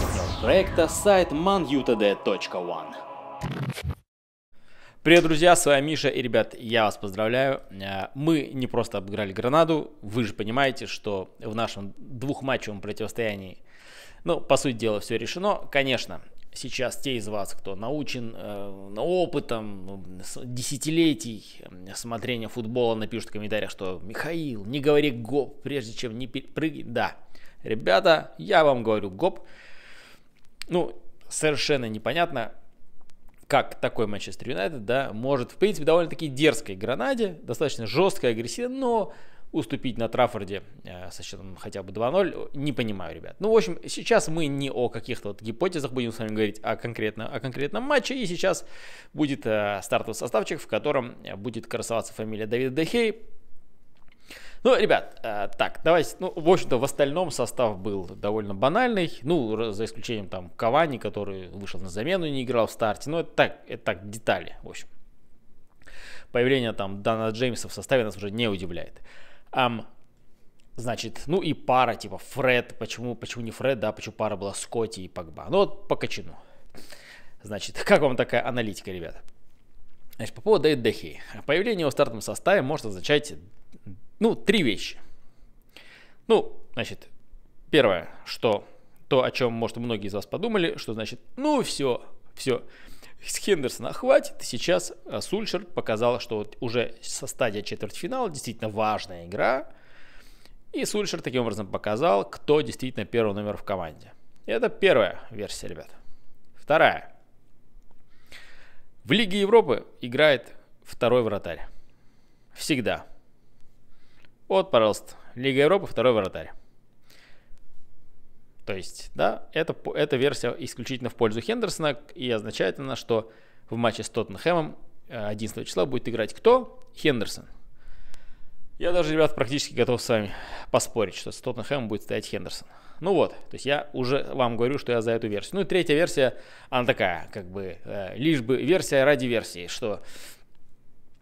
партнер проекта сайт manutd.one. Привет, друзья, с вами Миша, и, ребят, я вас поздравляю. Э, мы не просто обыграли Гранаду, вы же понимаете, что в нашем двухматчевом противостоянии, ну, по сути дела, все решено. Конечно, сейчас те из вас, кто научен э, опытом десятилетий э, смотрения футбола, напишут в комментариях, что Михаил, не говори гоп, прежде чем не перепрыгивай. Да, ребята, я вам говорю гоп, ну, совершенно непонятно, как такой Манчестер Юнайтед, да, может, в принципе, довольно-таки дерзкой Гранаде, достаточно жесткая, агрессивная, но уступить на Траффорде э, со счетом хотя бы 2-0, не понимаю, ребят. Ну, в общем, сейчас мы не о каких-то вот гипотезах будем с вами говорить, а конкретно о конкретном матче. И сейчас будет э, стартовый составчик, в котором будет красоваться фамилия Давида Дехей, ну, ребят, э, так, давайте, ну, в общем-то, в остальном состав был довольно банальный, ну, за исключением там Кавани, который вышел на замену и не играл в старте, но ну, это так, это так, детали, в общем. Появление там Дана Джеймса в составе нас уже не удивляет. Um, значит, ну и пара, типа Фред, почему, почему не Фред, да, почему пара была Скотти и Погба, ну вот по качану. Значит, как вам такая аналитика, ребята? Значит, по поводу Эддехи. Появление его в стартовом составе может означать, ну, три вещи. Ну, значит, первое, что то, о чем, может, многие из вас подумали, что значит, ну, все, все, с Хендерсона хватит. Сейчас э, Сульшер показал, что вот уже со стадии четвертьфинала действительно важная игра. И Сульшер таким образом показал, кто действительно первый номер в команде. Это первая версия, ребят. Вторая. В Лиге Европы играет второй вратарь. Всегда. Вот, пожалуйста, Лига Европы, второй вратарь. То есть, да, это, эта версия исключительно в пользу Хендерсона, и означает она, что в матче с Тоттенхэмом 11 э, числа будет играть кто? Хендерсон. Я даже, ребят, практически готов с вами поспорить, что с Тоттенхэмом будет стоять Хендерсон. Ну вот, то есть я уже вам говорю, что я за эту версию. Ну и третья версия, она такая, как бы, э, лишь бы версия ради версии, что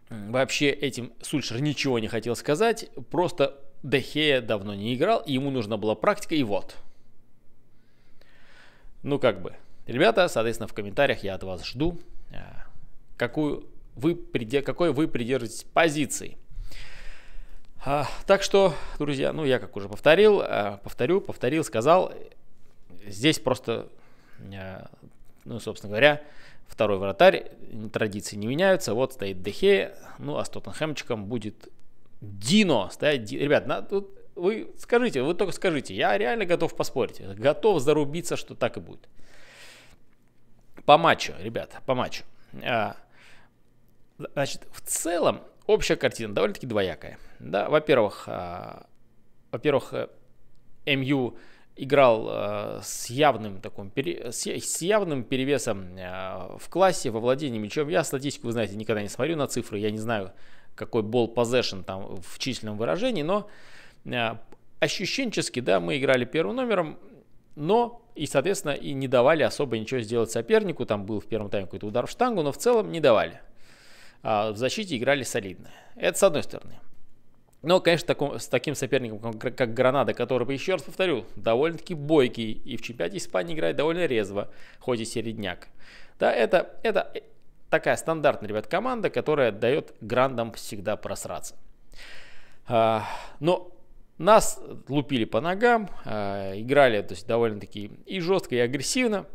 вообще этим Сульшер ничего не хотел сказать, просто Дехея давно не играл, и ему нужна была практика, и вот. Ну как бы. Ребята, соответственно, в комментариях я от вас жду, э, какую вы, какой вы придержитесь позиции – а, так что, друзья, ну я как уже повторил, а, повторю, повторил, сказал, здесь просто, а, ну, собственно говоря, второй вратарь, традиции не меняются, вот стоит Дехе, ну а с Тоттенхэмчиком будет Дино, стоять, Ди... ребят, на, тут вы скажите, вы только скажите, я реально готов поспорить, готов зарубиться, что так и будет. По матчу, ребят, по матчу. Значит, в целом общая картина довольно-таки двоякая. Да, во-первых, а, во-первых, э, МЮ играл э, с явным таком с явным перевесом э, в классе во владении мячом. Я статистику, вы знаете, никогда не смотрю на цифры, я не знаю, какой ball possession там в численном выражении, но ощущенчески, да, мы играли первым номером, но и, соответственно, и не давали особо ничего сделать сопернику. Там был в первом тайме какой-то удар в штангу, но в целом не давали. А, в защите играли солидно. Это с одной стороны. Но, конечно, таком, с таким соперником, как, Гранада, который, еще раз повторю, довольно-таки бойкий и в чемпионате Испании играет довольно резво, хоть и середняк. Да, это, это такая стандартная, ребят, команда, которая дает грандам всегда просраться. А, но нас лупили по ногам, а, играли то есть, довольно-таки и жестко, и агрессивно.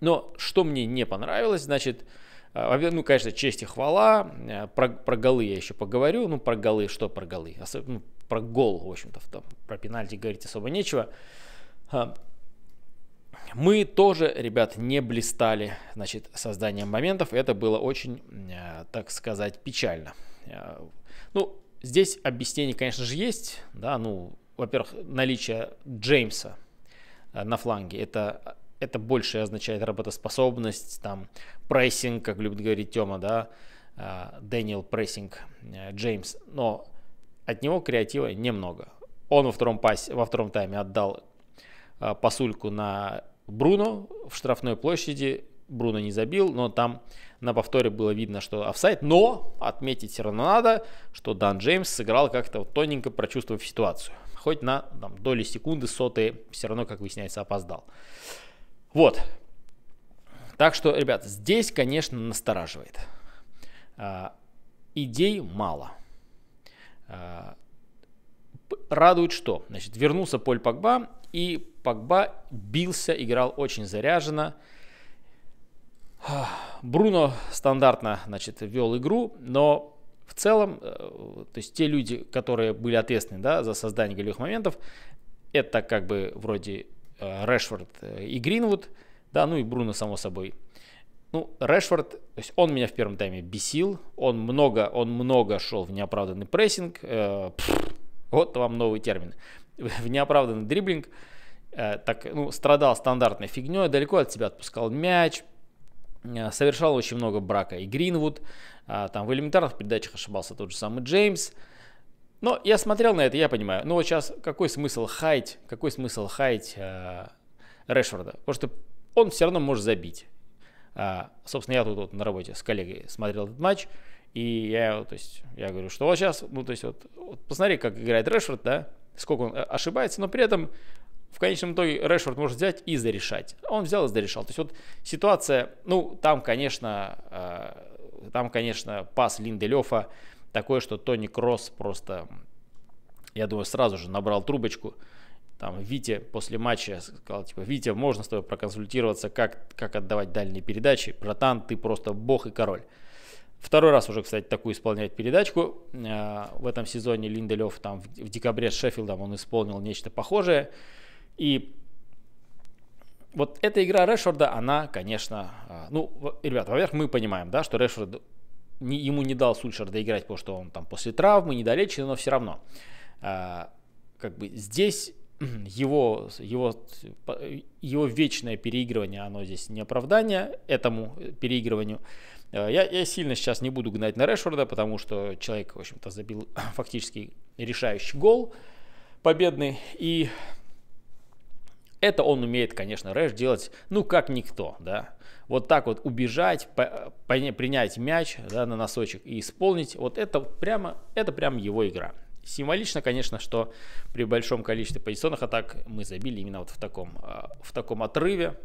Но что мне не понравилось, значит, а, ну, конечно, честь и хвала. Э, про, про голы я еще поговорю. Ну, про голы, что про голы? Особенно ну, про гол, в общем-то, там, про пенальти говорить особо нечего. А, мы тоже, ребят, не блистали, значит, созданием моментов. Это было очень, э, так сказать, печально. Э, ну, здесь объяснение, конечно же, есть, да, ну, во-первых, наличие Джеймса на фланге, это это больше означает работоспособность, там, прессинг, как любит говорить Тёма, да, а, Дэниел прессинг э, Джеймс, но от него креатива немного. Он во втором, пасе, во втором тайме отдал а, посульку на Бруно в штрафной площади. Бруно не забил, но там на повторе было видно, что офсайт. Но отметить все равно надо, что Дан Джеймс сыграл как-то вот тоненько, прочувствовав ситуацию. Хоть на там, доли секунды сотые, все равно, как выясняется, опоздал. Вот. Так что, ребят, здесь, конечно, настораживает. А, идей мало. А, радует что? Значит, вернулся Поль Погба, и Погба бился, играл очень заряженно. А, Бруно стандартно, значит, вел игру, но в целом, э, то есть те люди, которые были ответственны да, за создание голевых моментов, это как бы вроде Решфорд э, и Гринвуд, да, ну и Бруно, само собой. Ну, Решфорд, то есть он меня в первом тайме бесил, он много, он много шел в неоправданный прессинг, э, пфф, вот вам новый термин, в неоправданный дриблинг, э, так, ну, страдал стандартной фигней, далеко от себя отпускал мяч, э, совершал очень много брака и Гринвуд, э, там в элементарных передачах ошибался тот же самый Джеймс, но я смотрел на это, я понимаю. Ну вот сейчас какой смысл хайть, какой смысл хайть э, Решфорда? Потому что он все равно может забить. А, собственно, я тут вот, на работе с коллегой смотрел этот матч, и я, то есть, я говорю, что вот сейчас, ну то есть вот, вот посмотри, как играет Решфорд, да, сколько он э, ошибается, но при этом в конечном итоге Решфорд может взять и зарешать. Он взял и зарешал. То есть вот ситуация, ну там, конечно, э, там, конечно, пас Линделёфа, такое, что Тони Кросс просто, я думаю, сразу же набрал трубочку. Там Витя после матча сказал, типа, Витя, можно с тобой проконсультироваться, как, как отдавать дальние передачи? Братан, ты просто бог и король. Второй раз уже, кстати, такую исполнять передачку. Э, в этом сезоне Линделев там в декабре с Шеффилдом он исполнил нечто похожее. И вот эта игра Решфорда, она, конечно, э, ну, ребят, во-первых, мы понимаем, да, что Решфорд не, ему не дал Сульшер доиграть, потому что он там после травмы, недолечен, но все равно. А, как бы здесь его, его, его вечное переигрывание, оно здесь не оправдание этому переигрыванию. А, я, я сильно сейчас не буду гнать на Решфорда, потому что человек, в общем-то, забил фактически решающий гол победный. И это он умеет, конечно, Рэш делать, ну, как никто, да. Вот так вот убежать, принять мяч да, на носочек и исполнить, вот это прямо, это прямо его игра. Символично, конечно, что при большом количестве позиционных атак мы забили именно вот в таком, а, в таком отрыве.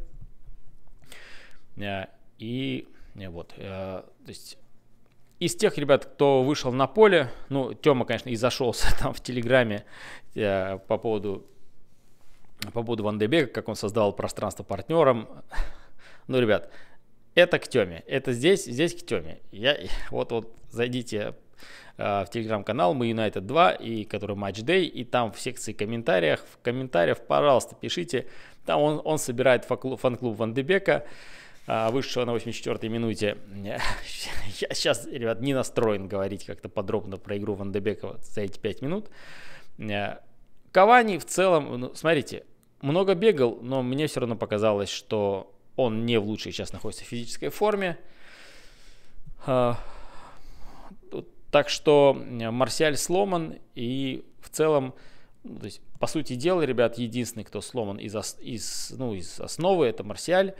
А, и э, вот, э, то есть из тех ребят, кто вышел на поле, ну, Тёма, конечно, и зашелся там в Телеграме э, по поводу по поводу Ван Дебека, как он создавал пространство партнерам. Ну, ребят, это к теме. Это здесь, здесь к теме. Я, вот, вот, зайдите а, в телеграм-канал мы United 2 и который Match Day и там в секции комментариях в комментариях пожалуйста пишите там он, он собирает фан-клуб Ван Дебека а, вышедшего на 84-й минуте я сейчас ребят не настроен говорить как-то подробно про игру Ван Дебека вот за эти 5 минут Кавани в целом, ну, смотрите, много бегал, но мне все равно показалось, что он не в лучшей сейчас находится в физической форме. А, так что э, Марсиаль сломан и в целом, ну, то есть, по сути дела, ребят, единственный, кто сломан из, из, ну, из основы, это Марсиаль.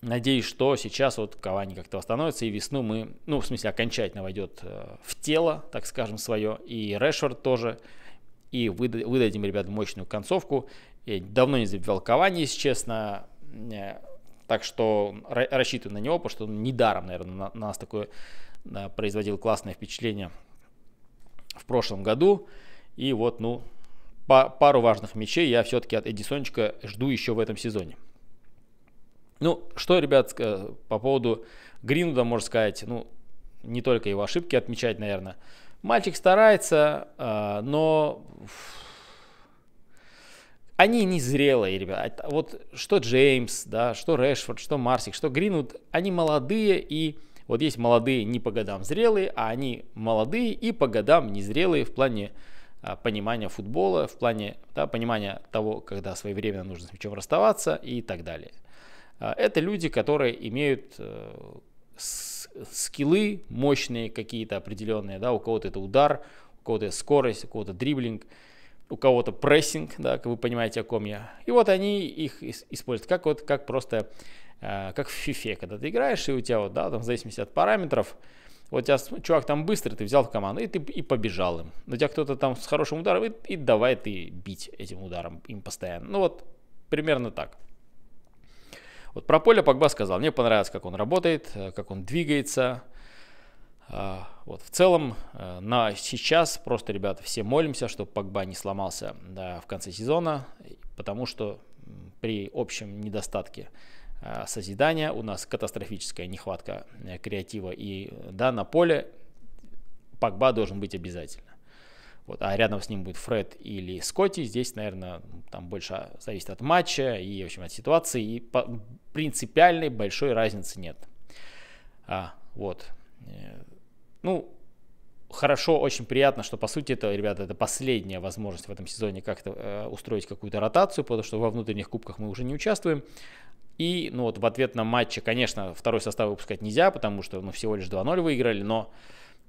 Надеюсь, что сейчас вот Кавани как-то восстановится, и весну мы, ну, в смысле, окончательно войдет э, в тело, так скажем, свое, и Решфорд тоже и выдадим, ребят, мощную концовку. Я давно не забивал Кавани, если честно. Э, так что рассчитываю на него, потому что он недаром, наверное, на нас такое да, производил классное впечатление в прошлом году. И вот, ну, па пару важных мячей я все-таки от Эдисончика жду еще в этом сезоне. Ну, что, ребят, э, по поводу Гринуда, можно сказать, ну, не только его ошибки отмечать, наверное, Мальчик старается, а, но они не зрелые, ребята. Вот что Джеймс, да, что Решфорд, что Марсик, что Гринвуд, они молодые и вот есть молодые не по годам зрелые, а они молодые и по годам незрелые в плане а, понимания футбола, в плане да, понимания того, когда своевременно нужно с мячом расставаться и так далее. А, это люди, которые имеют э, скиллы мощные какие-то определенные, да, у кого-то это удар, у кого-то скорость, у кого-то дриблинг, у кого-то прессинг, да, как вы понимаете, о ком я. И вот они их используют, как вот, как просто, э, как в фифе, когда ты играешь, и у тебя вот, да, там, в зависимости от параметров, вот тебя чувак там быстрый, ты взял в команду, и ты и побежал им. Но у тебя кто-то там с хорошим ударом, и, и давай ты бить этим ударом им постоянно. Ну вот, примерно так. Вот про поле Погба сказал, мне понравилось, как он работает, э, как он двигается. А, вот в целом э, на сейчас просто, ребята, все молимся, чтобы Погба не сломался да, в конце сезона, потому что при общем недостатке а, созидания у нас катастрофическая нехватка э, креатива и да на поле Погба должен быть обязательно. Вот, а рядом с ним будет Фред или Скотти. Здесь, наверное, там больше зависит от матча и, в общем, от ситуации. И принципиальной большой разницы нет. А, вот. Э, ну, хорошо, очень приятно, что по сути это, ребята, это последняя возможность в этом сезоне как-то э, устроить какую-то ротацию, потому что во внутренних кубках мы уже не участвуем. И, ну вот, в ответ на матче, конечно, второй состав выпускать нельзя, потому что, мы всего лишь 2-0 выиграли, но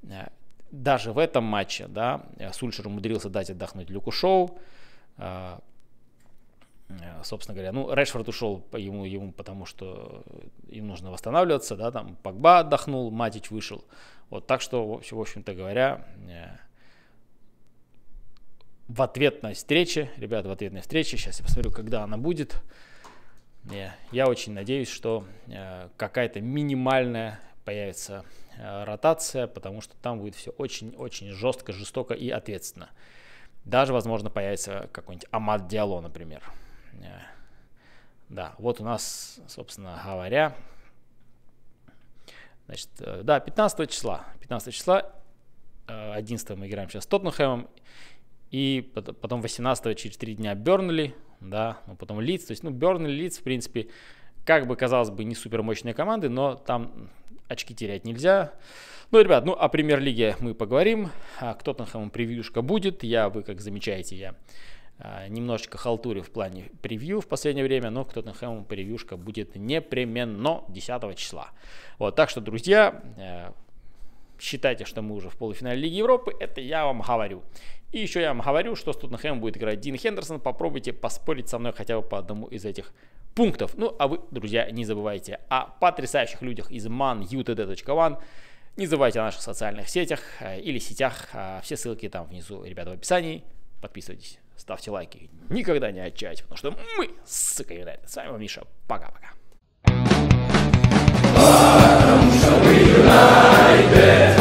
э, даже в этом матче, да, э, Сульшер умудрился дать отдохнуть Люку Шоу, э, Э, собственно говоря, ну, Решфорд ушел по ему, ему потому, что э, им нужно восстанавливаться, да, там Погба отдохнул, Матич вышел. Вот так что, в общем-то говоря, э, в ответной встрече, ребят, в ответной встрече, сейчас я посмотрю, когда она будет, я очень надеюсь, что какая-то минимальная появится ротация, потому что там будет все очень-очень жестко, жестоко и ответственно. Даже, возможно, появится какой-нибудь Амад Диало, например. Э, да, вот у нас, собственно говоря, значит, э, да, 15 числа. 15 числа, 11 э, мы играем сейчас с Тоттенхэмом, и потом 18 через 3 дня Бернли, да, ну, потом Лидс, то есть, ну, Бернли, Лидс, в принципе, как бы, казалось бы, не супер мощные команды, но там очки терять нельзя. Ну, ребят, ну, о премьер-лиге мы поговорим, а к Тоттенхэму превьюшка будет, я, вы как замечаете, я а, немножечко халтуре в плане превью в последнее время, но к Тоттенхэму превьюшка будет непременно 10 числа. Вот, так что, друзья, э, считайте, что мы уже в полуфинале Лиги Европы, это я вам говорю. И еще я вам говорю, что с Тоттенхэмом будет играть Дин Хендерсон, попробуйте поспорить со мной хотя бы по одному из этих пунктов. Ну, а вы, друзья, не забывайте о потрясающих людях из manutd.one, не забывайте о наших социальных сетях э, или сетях, а, все ссылки там внизу, ребята, в описании. Подписывайтесь ставьте лайки. Никогда не отчаивайтесь, потому что мы, сука, С вами был Миша. Пока-пока. United.